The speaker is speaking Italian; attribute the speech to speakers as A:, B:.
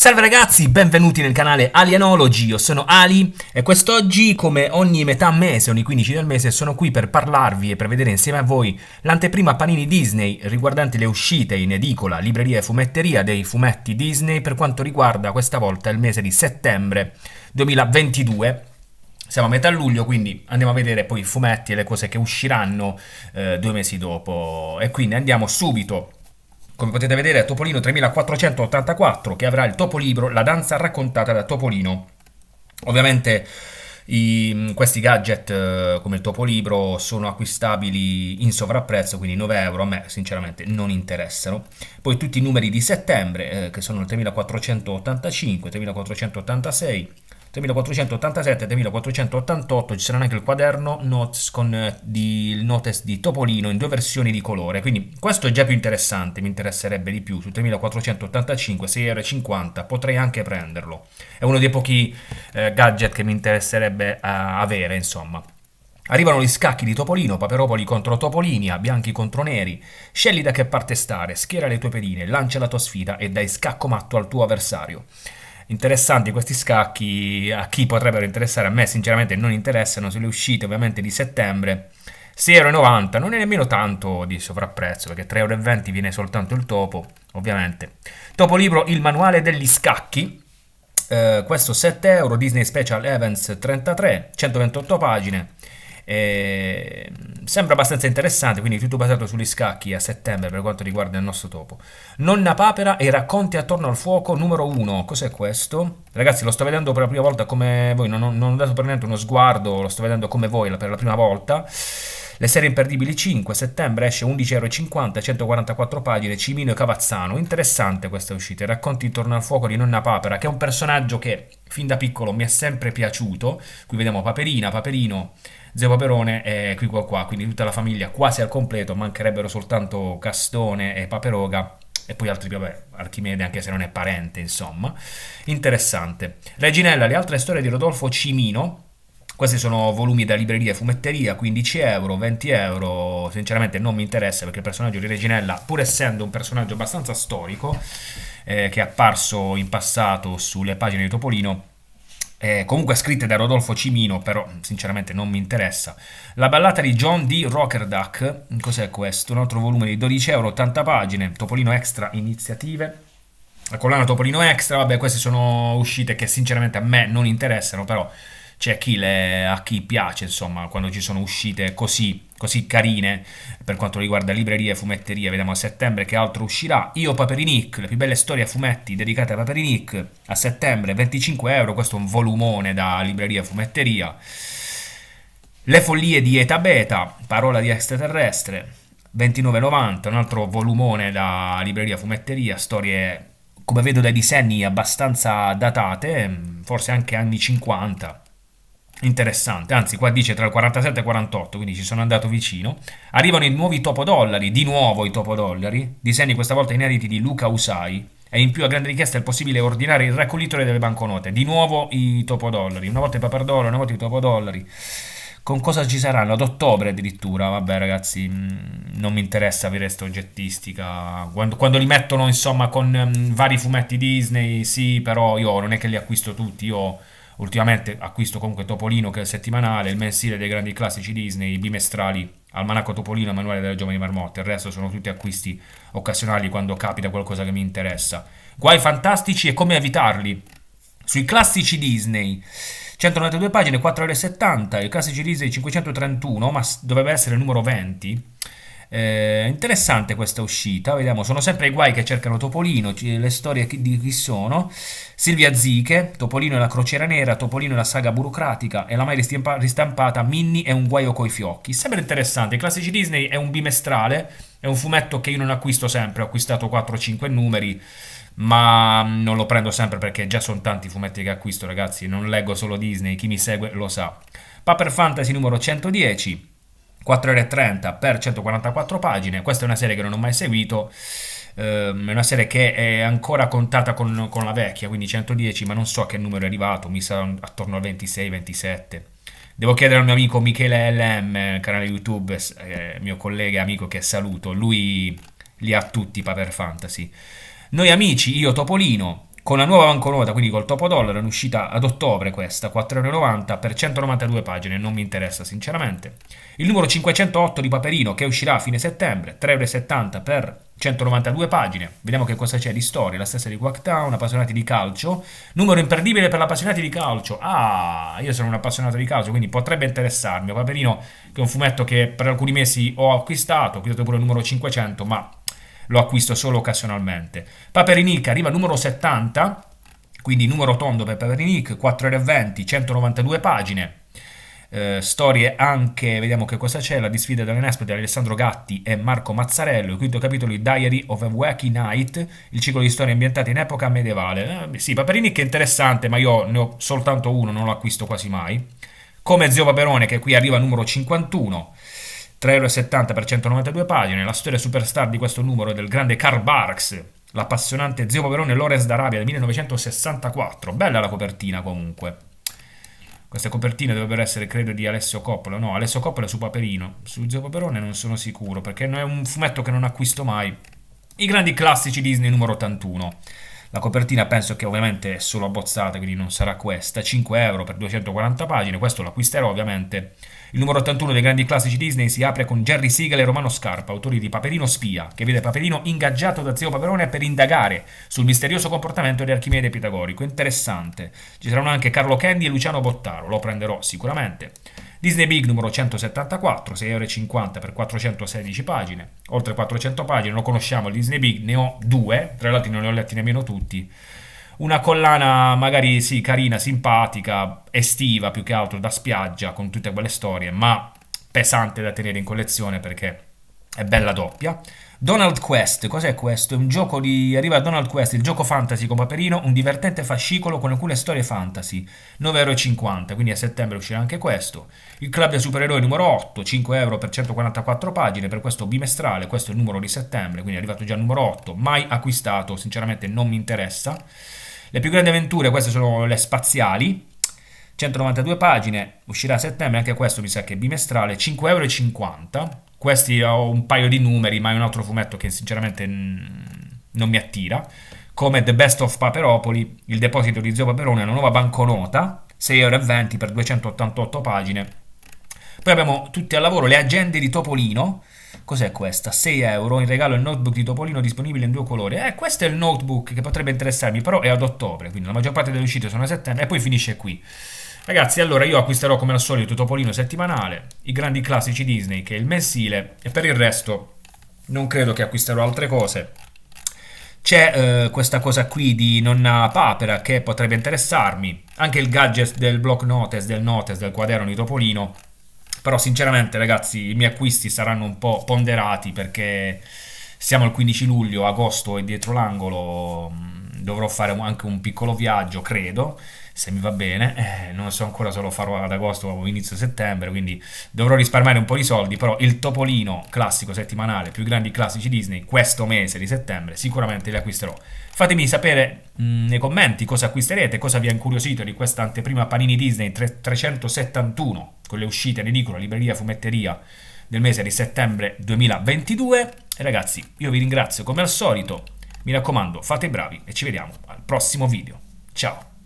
A: Salve ragazzi, benvenuti nel canale Alienology, io sono Ali e quest'oggi, come ogni metà mese, ogni 15 del mese, sono qui per parlarvi e per vedere insieme a voi l'anteprima Panini Disney riguardante le uscite in edicola, libreria e fumetteria dei fumetti Disney per quanto riguarda questa volta il mese di settembre 2022. Siamo a metà luglio, quindi andiamo a vedere poi i fumetti e le cose che usciranno eh, due mesi dopo. E quindi andiamo subito come potete vedere è Topolino 3484 che avrà il topolibro La danza raccontata da Topolino. Ovviamente i, questi gadget eh, come il topolibro sono acquistabili in sovrapprezzo, quindi 9 euro a me sinceramente non interessano. Poi tutti i numeri di settembre eh, che sono il 3485, 3486 3487 3488 ci saranno anche il quaderno notes con eh, di, il notes di Topolino in due versioni di colore quindi questo è già più interessante mi interesserebbe di più su 3485 6 r 50 potrei anche prenderlo è uno dei pochi eh, gadget che mi interesserebbe eh, avere insomma Arrivano gli scacchi di Topolino, Paperopoli contro Topolinia, bianchi contro neri. Scegli da che parte stare, schiera le tue pedine, lancia la tua sfida e dai scacco matto al tuo avversario interessanti questi scacchi a chi potrebbero interessare, a me sinceramente non interessano, sulle uscite ovviamente di settembre, 6,90€, non è nemmeno tanto di sovrapprezzo, perché 3,20€ viene soltanto il topo, ovviamente. Topo libro Il manuale degli scacchi, eh, questo 7€, Disney Special Events 33, 128 pagine, eh, sembra abbastanza interessante, quindi tutto basato sugli scacchi a settembre per quanto riguarda il nostro topo. Nonna Papera e racconti attorno al fuoco numero 1. Cos'è questo? Ragazzi, lo sto vedendo per la prima volta come voi, non, non ho dato per niente uno sguardo, lo sto vedendo come voi per la prima volta. Le serie imperdibili 5, settembre esce 11,50 euro, 144 pagine, Cimino e Cavazzano. Interessante questa uscita, i racconti intorno al fuoco di Nonna Papera, che è un personaggio che fin da piccolo mi è sempre piaciuto. Qui vediamo Paperina, Paperino, Zio Paperone e qui qua qua, quindi tutta la famiglia quasi al completo, mancherebbero soltanto Castone e Paperoga e poi altri, vabbè, Archimede anche se non è parente, insomma. Interessante. Reginella, le altre storie di Rodolfo Cimino, questi sono volumi da libreria e fumetteria, 15 euro, 20 euro, sinceramente non mi interessa perché il personaggio di Reginella, pur essendo un personaggio abbastanza storico, eh, che è apparso in passato sulle pagine di Topolino, eh, comunque scritte da Rodolfo Cimino, però mm, sinceramente non mi interessa. La ballata di John D. Rockerduck, cos'è questo? Un altro volume di 12 euro, 80 pagine, Topolino Extra Iniziative. La collana ecco, Topolino Extra, vabbè queste sono uscite che sinceramente a me non interessano, però c'è chi le, a chi piace, insomma, quando ci sono uscite così, così carine per quanto riguarda librerie e fumetterie. Vediamo a settembre che altro uscirà. Io Paperinic, le più belle storie a fumetti dedicate a Paperinic, a settembre 25 euro, questo è un volumone da libreria e fumetteria. Le follie di Eta Beta, parola di extraterrestre, 29,90, un altro volumone da libreria fumetteria, storie come vedo dai disegni abbastanza datate, forse anche anni 50. Interessante, anzi qua dice tra il 47 e il 48, quindi ci sono andato vicino. Arrivano i nuovi topodollari, di nuovo i topodollari, disegni questa volta inediti di Luca Usai. E in più a grande richiesta è possibile ordinare il raccoglitore delle banconote. Di nuovo i topodollari, una volta i paperdollari, una volta i topodollari. Con cosa ci saranno? Ad ottobre addirittura, vabbè ragazzi, mm, non mi interessa avere questa oggettistica. Quando, quando, li mettono insomma con um, vari fumetti Disney, sì, però io non è che li acquisto tutti, io Ultimamente acquisto comunque Topolino che è il settimanale, il mensile dei grandi classici Disney, i bimestrali Almanacco Topolino e Manuale delle Giovani Marmotte. Il resto sono tutti acquisti occasionali quando capita qualcosa che mi interessa. Guai fantastici e come evitarli? Sui classici Disney. 192 pagine, 4,70 ore e 70, il classici Disney 531, ma doveva essere il numero 20 eh, interessante questa uscita, vediamo, sono sempre i guai che cercano Topolino, le storie di chi sono. Silvia Ziche, Topolino e la crociera nera, Topolino e la saga burocratica e la mai ristampa ristampata Minnie è un guaio coi fiocchi. Sempre interessante, i classici Disney è un bimestrale, è un fumetto che io non acquisto sempre, ho acquistato 4-5 numeri ma non lo prendo sempre perché già sono tanti i fumetti che acquisto, ragazzi, non leggo solo Disney, chi mi segue lo sa. Paper Fantasy numero 110. 4 ore e 30 per 144 pagine, questa è una serie che non ho mai seguito, ehm, è una serie che è ancora contata con, con la vecchia, quindi 110, ma non so a che numero è arrivato, mi sa attorno al 26-27. Devo chiedere al mio amico Michele LM, canale YouTube, eh, mio collega e amico che saluto, lui li ha tutti Paper Fantasy. Noi amici, io Topolino, con la nuova banconota, quindi col topo dollaro, è uscita ad ottobre questa, 4,90€ per 192 pagine, non mi interessa sinceramente. Il numero 508 di Paperino che uscirà a fine settembre, 3,70€ per 192 pagine, vediamo che cosa c'è di storia, la stessa di Quacktown, appassionati di calcio, numero imperdibile per appassionati di calcio, ah, io sono un appassionato di calcio, quindi potrebbe interessarmi, Paperino che è un fumetto che per alcuni mesi ho acquistato, ho acquistato pure il numero 500, ma lo acquisto solo occasionalmente. Paperinic arriva numero 70, quindi numero tondo per Paperinic, 4,20€, 192 pagine. Eh, storie anche, vediamo che cosa c'è, la disfida dell'Enespo Alessandro Gatti e Marco Mazzarello, il quinto capitolo di Diary of a Wacky Night, il ciclo di storie ambientate in epoca medievale. Eh, sì, Paperini è interessante, ma io ne ho soltanto uno, non lo acquisto quasi mai. Come Zio Paperone che qui arriva numero 51, 3,70 euro per 192 pagine, la storia superstar di questo numero è del grande Karl Barks, l'appassionante zio poverone Lores d'Arabia del 1964. Bella la copertina comunque. Queste copertine dovrebbero essere, credo, di Alessio Coppola. No, Alessio Coppola è su Paperino. Su Zio Paperone non sono sicuro, perché è un fumetto che non acquisto mai. I grandi classici Disney numero 81. La copertina penso che ovviamente è solo abbozzata, quindi non sarà questa. 5 euro per 240 pagine, questo lo acquisterò ovviamente. Il numero 81 dei grandi classici Disney si apre con Jerry Siegel e Romano Scarpa, autori di Paperino Spia, che vede Paperino ingaggiato da zio Paperone per indagare sul misterioso comportamento di Archimede Pitagorico. Interessante. Ci saranno anche Carlo Candy e Luciano Bottaro, lo prenderò sicuramente. Disney Big numero 174, 6,50 euro per 416 pagine, oltre 400 pagine, lo conosciamo il Disney Big, ne ho due, tra l'altro non ne ho letti nemmeno tutti. Una collana magari sì, carina, simpatica, estiva più che altro da spiaggia, con tutte quelle storie, ma pesante da tenere in collezione perché è bella doppia. Donald Quest, cos'è questo? È un gioco di... arriva Donald Quest, il gioco fantasy con Paperino, un divertente fascicolo con alcune storie fantasy, 9,50€, quindi a settembre uscirà anche questo. Il club dei supereroi numero 8, 5€ per 144 pagine, per questo bimestrale, questo è il numero di settembre, quindi è arrivato già il numero 8, mai acquistato, sinceramente non mi interessa. Le più grandi avventure, queste sono le spaziali, 192 pagine, uscirà a settembre, anche questo mi sa che è bimestrale, 5,50 euro. Questi ho un paio di numeri, ma è un altro fumetto che sinceramente non mi attira. Come The Best of Paperopoli, il deposito di Zio Paperone, una nuova banconota, 6,20 euro per 288 pagine. Poi abbiamo tutti al lavoro, le agende di Topolino, Cos'è questa? 6 euro in regalo il notebook di Topolino disponibile in due colori. Eh, questo è il notebook che potrebbe interessarmi, però è ad ottobre, quindi la maggior parte delle uscite sono a settembre e poi finisce qui. Ragazzi, allora io acquisterò come al solito Topolino settimanale, i grandi classici Disney che è il mensile e per il resto non credo che acquisterò altre cose. C'è eh, questa cosa qui di Nonna Papera che potrebbe interessarmi, anche il gadget del block notes, del notice, del quaderno di Topolino, però sinceramente ragazzi i miei acquisti saranno un po' ponderati perché siamo il 15 luglio, agosto è dietro l'angolo mm, dovrò fare anche un piccolo viaggio, credo, se mi va bene, eh, non so ancora se lo farò ad agosto o inizio settembre, quindi dovrò risparmiare un po' di soldi, però il topolino classico settimanale, più grandi classici Disney, questo mese di settembre sicuramente li acquisterò. Fatemi sapere mh, mm, nei commenti cosa acquisterete, cosa vi ha incuriosito di questa anteprima Panini Disney 3, 371 con le uscite ridicola, libreria, fumetteria del mese di settembre 2022. E ragazzi, io vi ringrazio come al solito mi raccomando, fate i bravi e ci vediamo al prossimo video. Ciao!